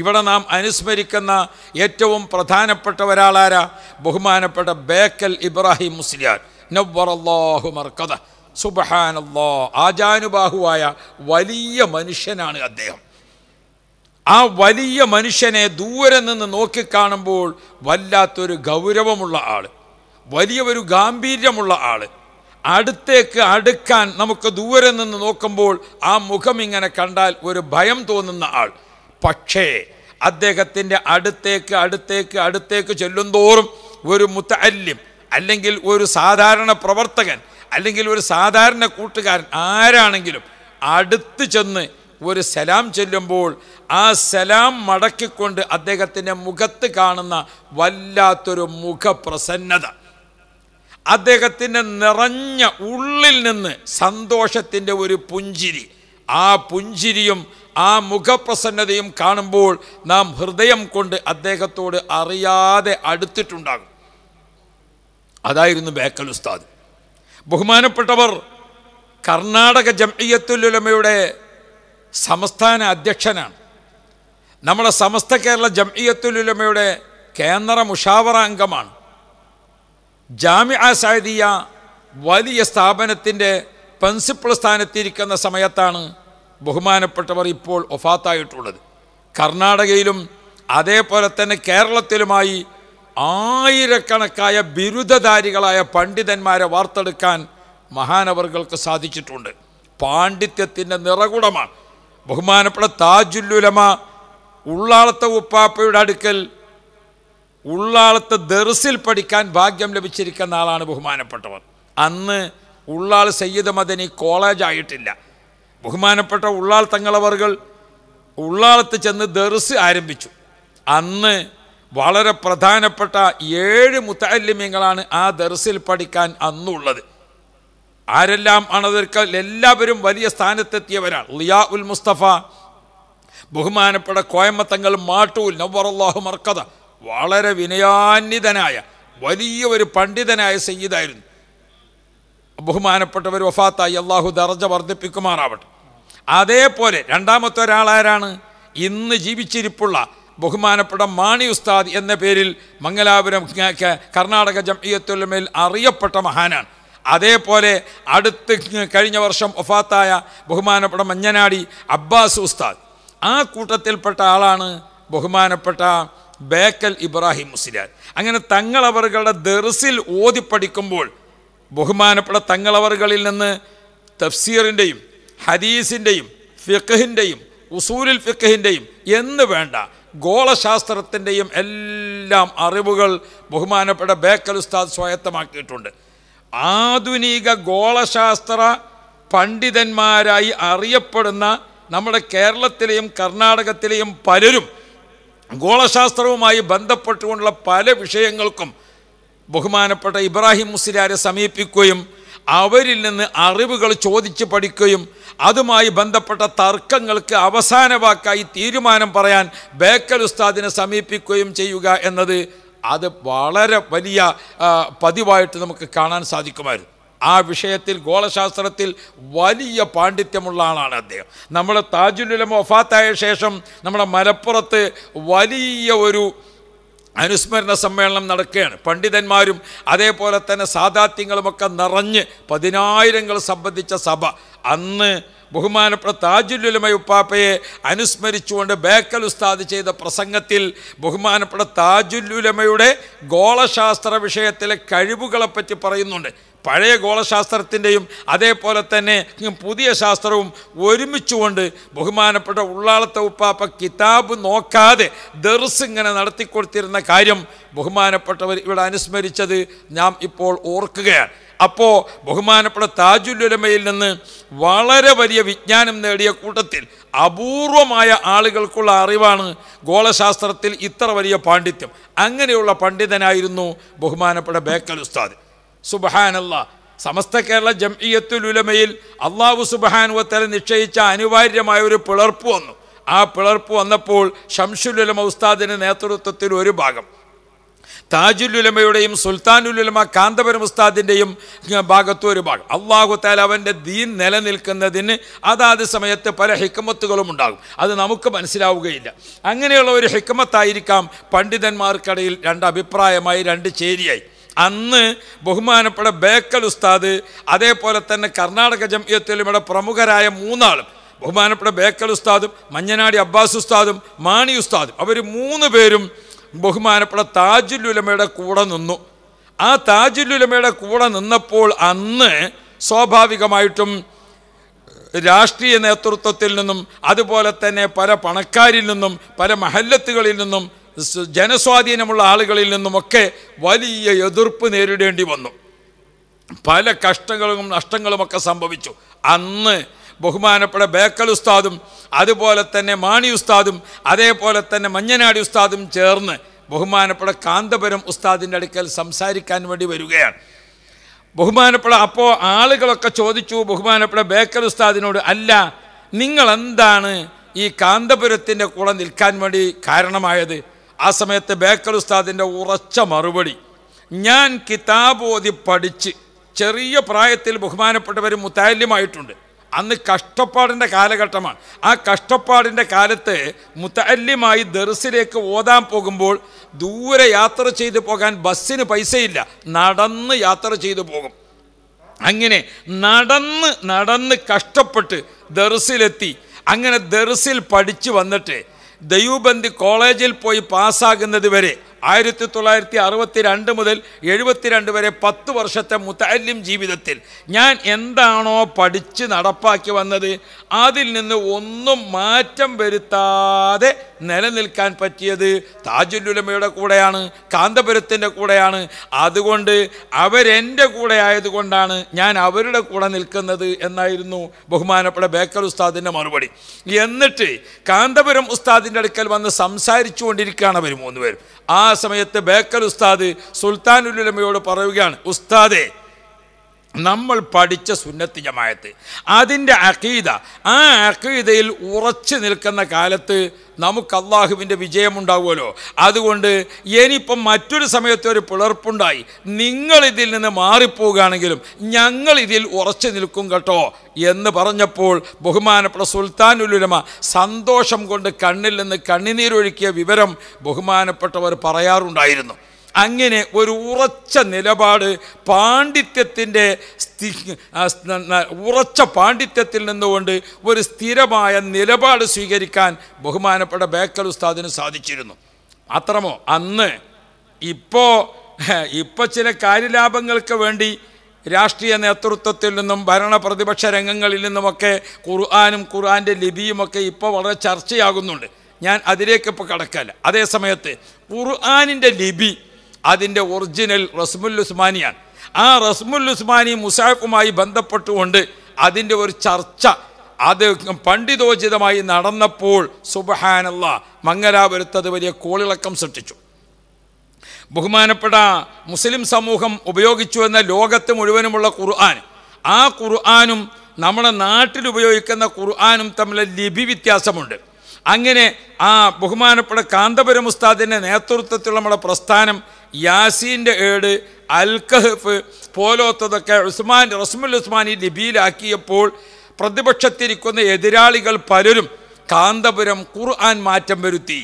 ഇവിടെ നാം അനുസ്മരിക്കുന്ന ഏറ്റവും പ്രധാനപ്പെട്ട ഒരാളാരാ ബഹുമാനപ്പെട്ട ബേക്കൽ ഇബ്രാഹിം മുസ്ലിയാൻ നവ്വറല്ലാഹു മർക്കഥ സുബഹാനല്ലോ ആചാനുബാഹുവായ വലിയ മനുഷ്യനാണ് അദ്ദേഹം ആ വലിയ മനുഷ്യനെ ദൂരെ നിന്ന് നോക്കിക്കാണുമ്പോൾ വല്ലാത്തൊരു ഗൗരവമുള്ള ആൾ വലിയ ഒരു ഗാംഭീര്യമുള്ള ആൾ അടുത്തേക്ക് അടുക്കാൻ നമുക്ക് ദൂരെ നിന്ന് നോക്കുമ്പോൾ ആ മുഖം ഇങ്ങനെ കണ്ടാൽ ഒരു ഭയം തോന്നുന്ന ആൾ പക്ഷേ അദ്ദേഹത്തിൻ്റെ അടുത്തേക്ക് അടുത്തേക്ക് അടുത്തേക്ക് തോറും ഒരു മുത്തല്യം അല്ലെങ്കിൽ ഒരു സാധാരണ പ്രവർത്തകൻ അല്ലെങ്കിൽ ഒരു സാധാരണ കൂട്ടുകാരൻ ആരാണെങ്കിലും അടുത്ത് ചെന്ന് ഒരു സലാം ചെല്ലുമ്പോൾ ആ സലാം മടക്കിക്കൊണ്ട് അദ്ദേഹത്തിൻ്റെ മുഖത്ത് കാണുന്ന വല്ലാത്തൊരു മുഖപ്രസന്നത അദ്ദേഹത്തിൻ്റെ നിറഞ്ഞ ഉള്ളിൽ നിന്ന് സന്തോഷത്തിൻ്റെ ഒരു പുഞ്ചിരി ആ പുഞ്ചിരിയും ആ മുഖപ്രസന്നതയും കാണുമ്പോൾ നാം ഹൃദയം കൊണ്ട് അദ്ദേഹത്തോട് അറിയാതെ അടുത്തിട്ടുണ്ടാകും അതായിരുന്നു ബേക്കൽ ഉസ്താദ് ബഹുമാനപ്പെട്ടവർ കർണാടക ജംഇയത്തുലമയുടെ സംസ്ഥാന അധ്യക്ഷനാണ് നമ്മുടെ സമസ്ത കേരള ജംഇയത്തുലമയുടെ കേന്ദ്ര മുഷാവറ അംഗമാണ് ജാമിഅ സാദിയ വലിയ സ്ഥാപനത്തിൻ്റെ പ്രിൻസിപ്പൾ സ്ഥാനത്തിരിക്കുന്ന സമയത്താണ് ബഹുമാനപ്പെട്ടവർ ഇപ്പോൾ ഒഫാത്തായിട്ടുള്ളത് കർണാടകയിലും അതേപോലെ തന്നെ കേരളത്തിലുമായി ആയിരക്കണക്കായ ബിരുദധാരികളായ പണ്ഡിതന്മാരെ വാർത്തെടുക്കാൻ മഹാനവറുകൾക്ക് സാധിച്ചിട്ടുണ്ട് പാണ്ഡിത്യത്തിൻ്റെ നിറകുടമാണ് ബഹുമാനപ്പെട്ട താജുല്ലുലമ ഉള്ളാളത്തെ ഉപ്പാപ്പയുടെ അടുക്കൽ ഉള്ളാളത്തെ ദർസിൽ പഠിക്കാൻ ഭാഗ്യം ലഭിച്ചിരിക്കുന്ന ആളാണ് ബഹുമാനപ്പെട്ടവർ അന്ന് ഉള്ളാൾ സയ്യിദ് മദനി കോളേജായിട്ടില്ല ബഹുമാനപ്പെട്ട ഉള്ളാൾ തങ്ങളവറുകൾ ഉള്ളാളത്ത് ചെന്ന് ദർസ് ആരംഭിച്ചു അന്ന് വളരെ പ്രധാനപ്പെട്ട ഏഴ് മുത്തല്ലിമ്യങ്ങളാണ് ആ ദർസിൽ പഠിക്കാൻ അന്നുള്ളത് ആരെല്ലാം ആണതിൽ എല്ലാവരും വലിയ സ്ഥാനത്തെത്തിയവരാണ് ലിയാ ഉൽ മുസ്തഫ ബഹുമാനപ്പെട്ട കോയമ്മത്തങ്ങൾ മാട്ടൂൽ നവറല്ലാഹു മർക്കഥ വളരെ വിനയാന്വിതനായ വലിയ ഒരു പണ്ഡിതനായ സയ്യിദായിരുന്നു ബഹുമാനപ്പെട്ടവർ വഫാത്തായി അള്ളാഹു ദർജ വർദ്ധിപ്പിക്കുമാറാവട്ടെ അതേപോലെ രണ്ടാമത്തെ ഒരാളാരാണ് ഇന്ന് ജീവിച്ചിരിപ്പുള്ള ബഹുമാനപ്പെട്ട മാണി ഉസ്താദ് എന്ന പേരിൽ മംഗലാപുരം കർണാടക ജംഇയത്തുലമയിൽ അറിയപ്പെട്ട മഹാനാണ് അതേപോലെ അടുത്ത് കഴിഞ്ഞ വർഷം ഒഫാത്തായ ബഹുമാനപ്പെട്ട മഞ്ഞനാടി അബ്ബാസ് ഉസ്താദ് ആ കൂട്ടത്തിൽപ്പെട്ട ആളാണ് ബഹുമാനപ്പെട്ട ബേക്കൽ ഇബ്രാഹിം മുസ്ലിയാർ അങ്ങനെ തങ്ങളവറുകളുടെ ദെറിസിൽ ഓതിപ്പടിക്കുമ്പോൾ ബഹുമാനപ്പെട്ട തങ്ങളവറുകളിൽ നിന്ന് തഫ്സീറിൻ്റെയും ഹദീസിൻ്റെയും ഫിഖഹിൻ്റെയും ഉസൂലിൽ ഫിഖഹിൻ്റെയും എന്ന് വേണ്ട ഗോളശാസ്ത്രത്തിൻ്റെയും എല്ലാം അറിവുകൾ ബഹുമാനപ്പെട്ട ബേക്കൽ ഉസ്താദ് സ്വായത്തമാക്കിയിട്ടുണ്ട് ആധുനിക ഗോളശാസ്ത്ര പണ്ഡിതന്മാരായി അറിയപ്പെടുന്ന നമ്മുടെ കേരളത്തിലെയും കർണാടകത്തിലെയും പലരും ഗോളശാസ്ത്രവുമായി ബന്ധപ്പെട്ടുകൊണ്ടുള്ള പല വിഷയങ്ങൾക്കും ബഹുമാനപ്പെട്ട ഇബ്രാഹിം മുസ്ലിയാരെ സമീപിക്കുകയും അവരിൽ നിന്ന് അറിവുകൾ ചോദിച്ച് പഠിക്കുകയും അതുമായി ബന്ധപ്പെട്ട തർക്കങ്ങൾക്ക് വാക്കായി തീരുമാനം പറയാൻ ബേക്കൽ ഉസ്താദിനെ സമീപിക്കുകയും ചെയ്യുക എന്നത് അത് വളരെ വലിയ പതിവായിട്ട് നമുക്ക് കാണാൻ സാധിക്കുമായിരുന്നു ആ വിഷയത്തിൽ ഗോളശാസ്ത്രത്തിൽ വലിയ പാണ്ഡിത്യമുള്ള ആളാണ് അദ്ദേഹം നമ്മൾ താജുലുലം വഫാത്തായ ശേഷം നമ്മുടെ മലപ്പുറത്ത് വലിയ ഒരു അനുസ്മരണ സമ്മേളനം നടക്കുകയാണ് പണ്ഡിതന്മാരും അതേപോലെ തന്നെ സാധാത്യങ്ങളുമൊക്കെ നിറഞ്ഞ് പതിനായിരങ്ങൾ സംബന്ധിച്ച സഭ അന്ന് ബഹുമാനപ്പെട്ട താജുലുലമയ ഉപ്പാപ്പയെ അനുസ്മരിച്ചുകൊണ്ട് ബേക്കൽ ഉസ്താദ് ചെയ്ത പ്രസംഗത്തിൽ ബഹുമാനപ്പെട്ട താജുല്ലുലമയുടെ ഗോളശാസ്ത്ര വിഷയത്തിലെ കഴിവുകളെപ്പറ്റി പറയുന്നുണ്ട് പഴയ ഗോളശാസ്ത്രത്തിൻ്റെയും അതേപോലെ തന്നെ പുതിയ ശാസ്ത്രവും ഒരുമിച്ചുകൊണ്ട് ബഹുമാനപ്പെട്ട ഉള്ളാളത്തെ ഉപ്പാപ്പ കിതാബ് നോക്കാതെ ദർസ് ഇങ്ങനെ നടത്തിക്കൊടുത്തിരുന്ന കാര്യം ബഹുമാനപ്പെട്ടവർ ഇവിടെ അനുസ്മരിച്ചത് നാം ഇപ്പോൾ ഓർക്കുകയാണ് അപ്പോൾ ബഹുമാനപ്പെട്ട താജുല്ലുരമയിൽ നിന്ന് വളരെ വലിയ വിജ്ഞാനം നേടിയ കൂട്ടത്തിൽ അപൂർവമായ ആളുകൾക്കുള്ള അറിവാണ് ഗോളശാസ്ത്രത്തിൽ ഇത്ര വലിയ പാണ്ഡിത്യം അങ്ങനെയുള്ള പണ്ഡിതനായിരുന്നു ബഹുമാനപ്പെട്ട ബേക്കൽ ഉസ്താദ് സുബഹാനല്ല സമസ്ത കേരള ജംഇയത്തുലുലമയിൽ അള്ളാഹു സുബഹാനുവത്തല നിശ്ചയിച്ച അനിവാര്യമായ ഒരു പിളർപ്പ് വന്നു ആ പിളർപ്പ് വന്നപ്പോൾ ഷംഷുലുലമ ഉസ്താദിൻ്റെ നേതൃത്വത്തിൽ ഒരു ഭാഗം താജുലുലമയുടെയും സുൽത്താനുലുലമ കാന്തപുരം ഉസ്താദിൻ്റെയും ഭാഗത്തു ഒരു ഭാഗം അള്ളാഹു താല അവൻ്റെ ദീൻ നിലനിൽക്കുന്നതിന് അതാത് സമയത്ത് പല ഹിക്കമത്തുകളും ഉണ്ടാകും അത് നമുക്ക് മനസ്സിലാവുകയില്ല അങ്ങനെയുള്ള ഒരു ഹിക്കമത്തായിരിക്കാം പണ്ഡിതന്മാർക്കിടയിൽ രണ്ട് അഭിപ്രായമായി രണ്ട് ചേരിയായി അന്ന് ബഹുമാനപ്പെട്ട ബേക്കൽ ഉസ്താദ് അതേപോലെ തന്നെ കർണാടക ജംഇയത്തിലുമിടെ പ്രമുഖരായ മൂന്നാളും ബഹുമാനപ്പെട്ട ബേക്കൽ ഉസ്താദും മഞ്ഞനാടി അബ്ബാസ് ഉസ്താദും മാണി ഉസ്താദും അവർ മൂന്ന് പേരും ബഹുമാനപ്പെട്ട താജുലുലമയുടെ കൂടെ നിന്നു ആ താജുലുലമയുടെ കൂടെ നിന്നപ്പോൾ അന്ന് സ്വാഭാവികമായിട്ടും രാഷ്ട്രീയ നേതൃത്വത്തിൽ നിന്നും അതുപോലെ തന്നെ പല പണക്കാരിൽ നിന്നും പല മഹല്ലത്തുകളിൽ നിന്നും ജനസ്വാധീനമുള്ള ആളുകളിൽ നിന്നുമൊക്കെ വലിയ എതിർപ്പ് നേരിടേണ്ടി വന്നു പല കഷ്ടങ്ങളും നഷ്ടങ്ങളുമൊക്കെ സംഭവിച്ചു അന്ന് ബഹുമാനപ്പെട്ട ബേക്കൽ ഉസ്താദും അതുപോലെ തന്നെ മാണി ഉസ്താദും അതേപോലെ തന്നെ മഞ്ഞനാടി ഉസ്താദും ചേർന്ന് ബഹുമാനപ്പെട്ട കാന്തപുരം ഉസ്താദിൻ്റെ അടുക്കൽ സംസാരിക്കാൻ വേണ്ടി വരികയാണ് ബഹുമാനപ്പെട്ട അപ്പോൾ ആളുകളൊക്കെ ചോദിച്ചു ബഹുമാനപ്പെട്ട ബേക്കൽ ഉസ്താദിനോട് അല്ല നിങ്ങൾ എന്താണ് ഈ കാന്തപുരത്തിൻ്റെ കൂടെ നിൽക്കാൻ വേണ്ടി കാരണമായത് ആ സമയത്ത് ബേക്കൽ ഉസ്താദിൻ്റെ ഉറച്ച മറുപടി ഞാൻ ഓതി പഠിച്ച് ചെറിയ പ്രായത്തിൽ ബഹുമാനപ്പെട്ടവർ മുത്താല്യമായിട്ടുണ്ട് അന്ന് കഷ്ടപ്പാടിൻ്റെ കാലഘട്ടമാണ് ആ കഷ്ടപ്പാടിൻ്റെ കാലത്ത് മുത്തല്യമായി ദർസിലേക്ക് ഓതാൻ പോകുമ്പോൾ ദൂരെ യാത്ര ചെയ്തു പോകാൻ ബസ്സിന് പൈസയില്ല നടന്ന് യാത്ര ചെയ്തു പോകും അങ്ങനെ നടന്ന് നടന്ന് കഷ്ടപ്പെട്ട് ദർസിലെത്തി അങ്ങനെ ദർസിൽ പഠിച്ചു വന്നിട്ട് ദൈവബന്ധി കോളേജിൽ പോയി പാസ്സാകുന്നത് വരെ ആയിരത്തി തൊള്ളായിരത്തി അറുപത്തി രണ്ട് മുതൽ എഴുപത്തിരണ്ട് വരെ പത്ത് വർഷത്തെ മുത്തല്യം ജീവിതത്തിൽ ഞാൻ എന്താണോ പഠിച്ച് നടപ്പാക്കി വന്നത് അതിൽ നിന്ന് ഒന്നും മാറ്റം വരുത്താതെ നിലനിൽക്കാൻ പറ്റിയത് താജുല്ലുലമയുടെ കൂടെയാണ് കാന്തപുരത്തിൻ്റെ കൂടെയാണ് അതുകൊണ്ട് അവരെൻ്റെ കൂടെ ആയതുകൊണ്ടാണ് ഞാൻ അവരുടെ കൂടെ നിൽക്കുന്നത് എന്നായിരുന്നു ബഹുമാനപ്പെട്ട ബേക്കൽ ഉസ്താദിൻ്റെ മറുപടി എന്നിട്ട് കാന്തപുരം ഉസ്താദിൻ്റെ അടുക്കൽ വന്ന് കൊണ്ടിരിക്കുകയാണ് അവർ മൂന്ന് പേരും ആ സമയത്ത് ബേക്കൽ ഉസ്താദ് സുൽത്താനുലുലമയോട് പറയുകയാണ് ഉസ്താദേ നമ്മൾ പഠിച്ച സുന്നത്ത് ജമായത്ത് അതിൻ്റെ അക്കീത ആ അക്കീതയിൽ ഉറച്ചു നിൽക്കുന്ന കാലത്ത് നമുക്ക് അള്ളാഹുവിൻ്റെ വിജയമുണ്ടാവുമല്ലോ അതുകൊണ്ട് ഇനിയിപ്പം മറ്റൊരു സമയത്ത് ഒരു പിളർപ്പുണ്ടായി നിങ്ങൾ ഇതിൽ നിന്ന് മാറിപ്പോവുകയാണെങ്കിലും ഞങ്ങൾ ഇതിൽ ഉറച്ചു നിൽക്കും കേട്ടോ എന്ന് പറഞ്ഞപ്പോൾ ബഹുമാനപ്പെട്ട സുൽത്താനുലുലമ സന്തോഷം കൊണ്ട് കണ്ണിൽ നിന്ന് കണ്ണിനീരൊഴുക്കിയ വിവരം ബഹുമാനപ്പെട്ടവർ പറയാറുണ്ടായിരുന്നു അങ്ങനെ ഒരു ഉറച്ച നിലപാട് പാണ്ഡിത്യത്തിൻ്റെ ഉറച്ച പാണ്ഡിത്യത്തിൽ നിന്നുകൊണ്ട് ഒരു സ്ഥിരമായ നിലപാട് സ്വീകരിക്കാൻ ബഹുമാനപ്പെട്ട ബേക്കൽ ഉസ്താദിന് സാധിച്ചിരുന്നു മാത്രമോ അന്ന് ഇപ്പോൾ ഇപ്പോൾ ചില കാര്യലാഭങ്ങൾക്ക് വേണ്ടി രാഷ്ട്രീയ നേതൃത്വത്തിൽ നിന്നും ഭരണ പ്രതിപക്ഷ രംഗങ്ങളിൽ നിന്നുമൊക്കെ ഖുർആാനും ഖുർആാൻ്റെ ലിപിയുമൊക്കെ ഇപ്പോൾ വളരെ ചർച്ചയാകുന്നുണ്ട് ഞാൻ അതിലേക്ക് ഇപ്പോൾ കടക്കല്ല അതേസമയത്ത് ഖുർആാനിൻ്റെ ലിപി അതിൻ്റെ ഒറിജിനൽ റസ്മുൽ ഉസ്മാനിയാണ് ആ റസ്മുൽ ഉസ്മാനി മുസാഫുമായി ബന്ധപ്പെട്ടുകൊണ്ട് അതിൻ്റെ ഒരു ചർച്ച അത് പണ്ഡിതോചിതമായി നടന്നപ്പോൾ സുബഹാനല്ല മംഗലാപുരത്തത് വലിയ കോളിളക്കം സൃഷ്ടിച്ചു ബഹുമാനപ്പെട്ട മുസ്ലിം സമൂഹം ഉപയോഗിച്ചു എന്ന ലോകത്ത് മുഴുവനുമുള്ള ഖുർആൻ ആ ഖുർആാനും നമ്മുടെ നാട്ടിൽ ഉപയോഗിക്കുന്ന ഖുർആാനും തമ്മിലെ ലിപി വ്യത്യാസമുണ്ട് അങ്ങനെ ആ ബഹുമാനപ്പെട്ട കാന്തപുരം ഉസ്താദിൻ്റെ നേതൃത്വത്തിൽ നമ്മുടെ പ്രസ്ഥാനം യാസീൻ്റെ ഏട് അൽഖഹഫ് പോലോത്തതൊക്കെ ഉസ്മാൻ റസ്മുൽ ഉസ്മാനി ലിപിയിലാക്കിയപ്പോൾ പ്രതിപക്ഷത്തിരിക്കുന്ന എതിരാളികൾ പലരും കാന്തപുരം ഖുർആൻ മാറ്റം വരുത്തി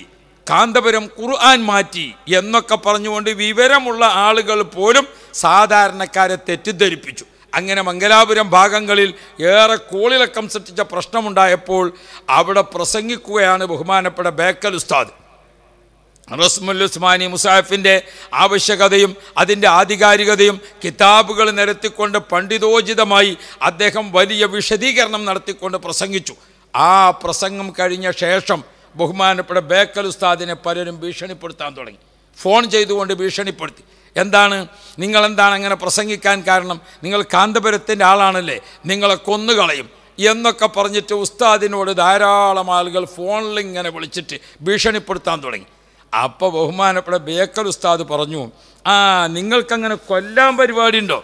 കാന്തപുരം ഖുർആൻ മാറ്റി എന്നൊക്കെ പറഞ്ഞുകൊണ്ട് വിവരമുള്ള ആളുകൾ പോലും സാധാരണക്കാരെ തെറ്റിദ്ധരിപ്പിച്ചു അങ്ങനെ മംഗലാപുരം ഭാഗങ്ങളിൽ ഏറെ കൂളിളക്കം സൃഷ്ടിച്ച പ്രശ്നമുണ്ടായപ്പോൾ അവിടെ പ്രസംഗിക്കുകയാണ് ബഹുമാനപ്പെട്ട ബേക്കൽ ഉസ്താദ് റസ്മുൽ ഉസ്മാനി മുസാഫിൻ്റെ ആവശ്യകതയും അതിൻ്റെ ആധികാരികതയും കിതാബുകൾ നിരത്തിക്കൊണ്ട് പണ്ഡിതോചിതമായി അദ്ദേഹം വലിയ വിശദീകരണം നടത്തിക്കൊണ്ട് പ്രസംഗിച്ചു ആ പ്രസംഗം കഴിഞ്ഞ ശേഷം ബഹുമാനപ്പെട്ട ബേക്കൽ ഉസ്താദിനെ പലരും ഭീഷണിപ്പെടുത്താൻ തുടങ്ങി ഫോൺ ചെയ്തുകൊണ്ട് ഭീഷണിപ്പെടുത്തി എന്താണ് നിങ്ങളെന്താണ് അങ്ങനെ പ്രസംഗിക്കാൻ കാരണം നിങ്ങൾ കാന്തപുരത്തിൻ്റെ ആളാണല്ലേ നിങ്ങളെ കൊന്നുകളയും എന്നൊക്കെ പറഞ്ഞിട്ട് ഉസ്താദിനോട് ധാരാളം ആളുകൾ ഫോണിൽ ഇങ്ങനെ വിളിച്ചിട്ട് ഭീഷണിപ്പെടുത്താൻ തുടങ്ങി അപ്പോൾ ബഹുമാനപ്പെട്ട ബേക്കൽ ഉസ്താദ് പറഞ്ഞു ആ നിങ്ങൾക്കങ്ങനെ കൊല്ലാൻ ഉണ്ടോ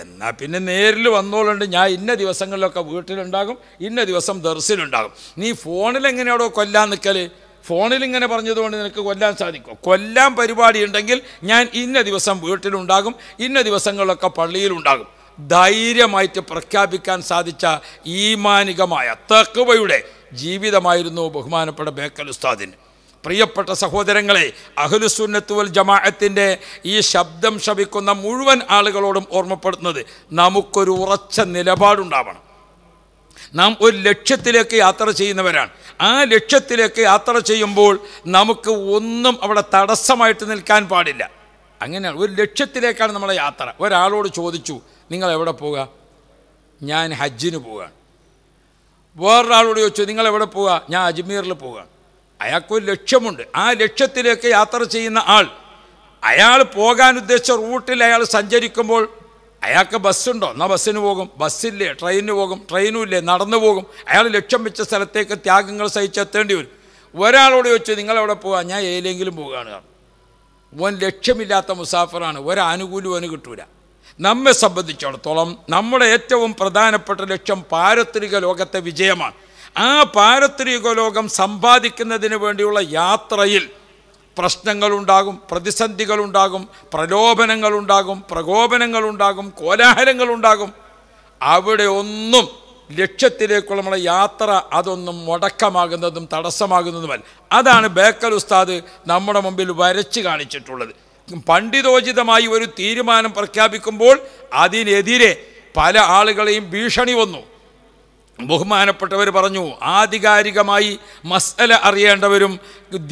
എന്നാൽ പിന്നെ നേരിൽ വന്നോളുണ്ട് ഞാൻ ഇന്ന ദിവസങ്ങളിലൊക്കെ വീട്ടിലുണ്ടാകും ഇന്ന ദിവസം ദർസിലുണ്ടാകും നീ ഫോണിൽ എങ്ങനെയാണോ കൊല്ലാൻ നിൽക്കൽ ഫോണിൽ ഇങ്ങനെ പറഞ്ഞതുകൊണ്ട് നിനക്ക് കൊല്ലാൻ സാധിക്കും കൊല്ലാൻ പരിപാടി ഉണ്ടെങ്കിൽ ഞാൻ ഇന്ന ദിവസം വീട്ടിലുണ്ടാകും ഇന്ന ദിവസങ്ങളിലൊക്കെ പള്ളിയിലുണ്ടാകും ധൈര്യമായിട്ട് പ്രഖ്യാപിക്കാൻ സാധിച്ച ഈമാനികമായ തക്കുവയുടെ ജീവിതമായിരുന്നു ബഹുമാനപ്പെട്ട ബേക്കൽ ഉസ്താദിന് പ്രിയപ്പെട്ട സഹോദരങ്ങളെ അഹ്ലുസുന്നത്തുവൽ ജമാഅത്തിൻ്റെ ഈ ശബ്ദം ശവിക്കുന്ന മുഴുവൻ ആളുകളോടും ഓർമ്മപ്പെടുത്തുന്നത് നമുക്കൊരു ഉറച്ച നിലപാടുണ്ടാവണം നാം ഒരു ലക്ഷ്യത്തിലേക്ക് യാത്ര ചെയ്യുന്നവരാണ് ആ ലക്ഷ്യത്തിലേക്ക് യാത്ര ചെയ്യുമ്പോൾ നമുക്ക് ഒന്നും അവിടെ തടസ്സമായിട്ട് നിൽക്കാൻ പാടില്ല അങ്ങനെയാണ് ഒരു ലക്ഷ്യത്തിലേക്കാണ് നമ്മുടെ യാത്ര ഒരാളോട് ചോദിച്ചു നിങ്ങൾ എവിടെ പോവുക ഞാൻ ഹജ്ജിന് പോവുകയാണ് വേറൊരാളോട് ചോദിച്ചു നിങ്ങൾ എവിടെ പോവുക ഞാൻ അജ്മീറിൽ പോവുകയാണ് അയാൾക്കൊരു ലക്ഷ്യമുണ്ട് ആ ലക്ഷ്യത്തിലേക്ക് യാത്ര ചെയ്യുന്ന ആൾ അയാൾ പോകാൻ ഉദ്ദേശിച്ച റൂട്ടിൽ അയാൾ സഞ്ചരിക്കുമ്പോൾ അയാൾക്ക് ബസ്സുണ്ടോ എന്നാൽ ബസ്സിന് പോകും ബസ്സില്ലേ ട്രെയിനിന് പോകും ട്രെയിനും ഇല്ലേ നടന്നു പോകും അയാൾ ലക്ഷ്യം വെച്ച സ്ഥലത്തേക്ക് ത്യാഗങ്ങൾ സഹിച്ചെത്തേണ്ടി വരും ഒരാളോട് ചോദിച്ചു നിങ്ങളെവിടെ പോകാം ഞാൻ ഏതിലെങ്കിലും പോകുകയാണ് ഓൻ ലക്ഷ്യമില്ലാത്ത മുസാഫറാണ് ഒരാനുകൂല്യം അവന് കിട്ടൂല നമ്മെ സംബന്ധിച്ചിടത്തോളം നമ്മുടെ ഏറ്റവും പ്രധാനപ്പെട്ട ലക്ഷ്യം പാരത്രിക ലോകത്തെ വിജയമാണ് ആ പാരത്രിക ലോകം സമ്പാദിക്കുന്നതിന് വേണ്ടിയുള്ള യാത്രയിൽ പ്രശ്നങ്ങളുണ്ടാകും പ്രതിസന്ധികളുണ്ടാകും പ്രലോഭനങ്ങളുണ്ടാകും പ്രകോപനങ്ങളുണ്ടാകും കോലാഹലങ്ങളുണ്ടാകും അവിടെ ഒന്നും ലക്ഷ്യത്തിലേക്കുള്ള നമ്മളെ യാത്ര അതൊന്നും മുടക്കമാകുന്നതും തടസ്സമാകുന്നതുമല്ല അതാണ് ബേക്കൽ ഉസ്താദ് നമ്മുടെ മുമ്പിൽ വരച്ച് കാണിച്ചിട്ടുള്ളത് പണ്ഡിതോചിതമായി ഒരു തീരുമാനം പ്രഖ്യാപിക്കുമ്പോൾ അതിനെതിരെ പല ആളുകളെയും ഭീഷണി വന്നു ബഹുമാനപ്പെട്ടവർ പറഞ്ഞു ആധികാരികമായി മസല അറിയേണ്ടവരും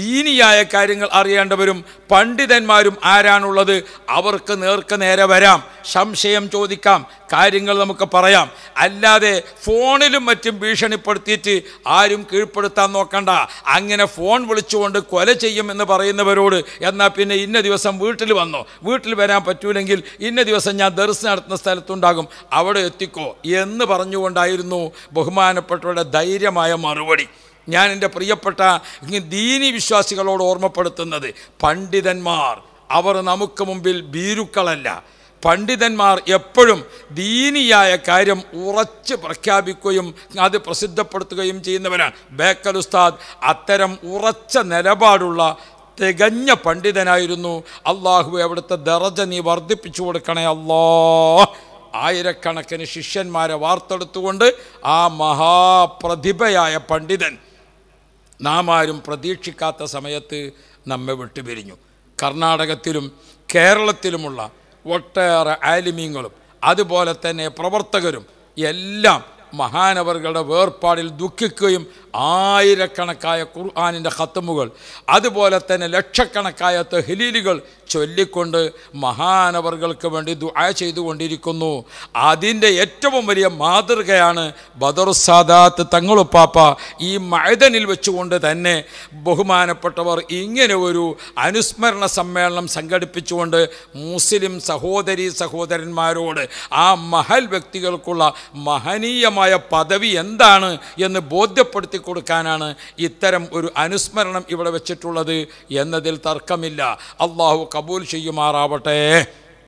ദീനിയായ കാര്യങ്ങൾ അറിയേണ്ടവരും പണ്ഡിതന്മാരും ആരാണുള്ളത് അവർക്ക് നേർക്ക് നേരെ വരാം സംശയം ചോദിക്കാം കാര്യങ്ങൾ നമുക്ക് പറയാം അല്ലാതെ ഫോണിലും മറ്റും ഭീഷണിപ്പെടുത്തിയിട്ട് ആരും കീഴ്പ്പെടുത്താൻ നോക്കണ്ട അങ്ങനെ ഫോൺ വിളിച്ചുകൊണ്ട് കൊല ചെയ്യുമെന്ന് പറയുന്നവരോട് എന്നാൽ പിന്നെ ഇന്ന ദിവസം വീട്ടിൽ വന്നോ വീട്ടിൽ വരാൻ പറ്റൂലെങ്കിൽ ഇന്ന ദിവസം ഞാൻ ദർസ് നടത്തുന്ന സ്ഥലത്തുണ്ടാകും അവിടെ എത്തിക്കോ എന്ന് പറഞ്ഞുകൊണ്ടായിരുന്നു ബഹുമാനപ്പെട്ടവരുടെ ധൈര്യമായ മറുപടി ഞാൻ എൻ്റെ പ്രിയപ്പെട്ട ദീനി വിശ്വാസികളോട് ഓർമ്മപ്പെടുത്തുന്നത് പണ്ഡിതന്മാർ അവർ നമുക്ക് മുമ്പിൽ ഭീരുക്കളല്ല പണ്ഡിതന്മാർ എപ്പോഴും ദീനിയായ കാര്യം ഉറച്ച് പ്രഖ്യാപിക്കുകയും അത് പ്രസിദ്ധപ്പെടുത്തുകയും ചെയ്യുന്നവരാണ് ബേക്കൽ ഉസ്താദ് അത്തരം ഉറച്ച നിലപാടുള്ള തികഞ്ഞ പണ്ഡിതനായിരുന്നു അള്ളാഹു അവിടുത്തെ ദറജ നീ വർദ്ധിപ്പിച്ചു കൊടുക്കണേ അല്ലോ ആയിരക്കണക്കിന് ശിഷ്യന്മാരെ വാർത്തെടുത്തുകൊണ്ട് ആ മഹാപ്രതിഭയായ പണ്ഡിതൻ നാം ആരും പ്രതീക്ഷിക്കാത്ത സമയത്ത് നമ്മെ വിട്ടുപിരിഞ്ഞു കർണാടകത്തിലും കേരളത്തിലുമുള്ള ഒട്ടേറെ ആലിമീങ്ങളും അതുപോലെ തന്നെ പ്രവർത്തകരും എല്ലാം മഹാനവറുകളുടെ വേർപാടിൽ ദുഃഖിക്കുകയും ആയിരക്കണക്കായ ഖുർആാനിൻ്റെ ഹത്തമുകൾ അതുപോലെ തന്നെ ലക്ഷക്കണക്കായ തെഹലീലുകൾ ചൊല്ലിക്കൊണ്ട് മഹാനവർകൾക്ക് വേണ്ടി ദുആ ചെയ്തുകൊണ്ടിരിക്കുന്നു അതിൻ്റെ ഏറ്റവും വലിയ മാതൃകയാണ് ബദർ സാദാത്ത് തങ്ങളുപ്പാപ്പ ഈ മഴതനിൽ വെച്ചുകൊണ്ട് തന്നെ ബഹുമാനപ്പെട്ടവർ ഇങ്ങനെ ഒരു അനുസ്മരണ സമ്മേളനം സംഘടിപ്പിച്ചുകൊണ്ട് മുസ്ലിം സഹോദരി സഹോദരന്മാരോട് ആ മഹൽ വ്യക്തികൾക്കുള്ള മഹനീയമായ പദവി എന്താണ് എന്ന് ബോധ്യപ്പെടുത്തി ഉയർത്തി കൊടുക്കാനാണ് ഇത്തരം ഒരു അനുസ്മരണം ഇവിടെ വെച്ചിട്ടുള്ളത് എന്നതിൽ തർക്കമില്ല അള്ളാഹു കബൂൽ ചെയ്യുമാറാവട്ടെ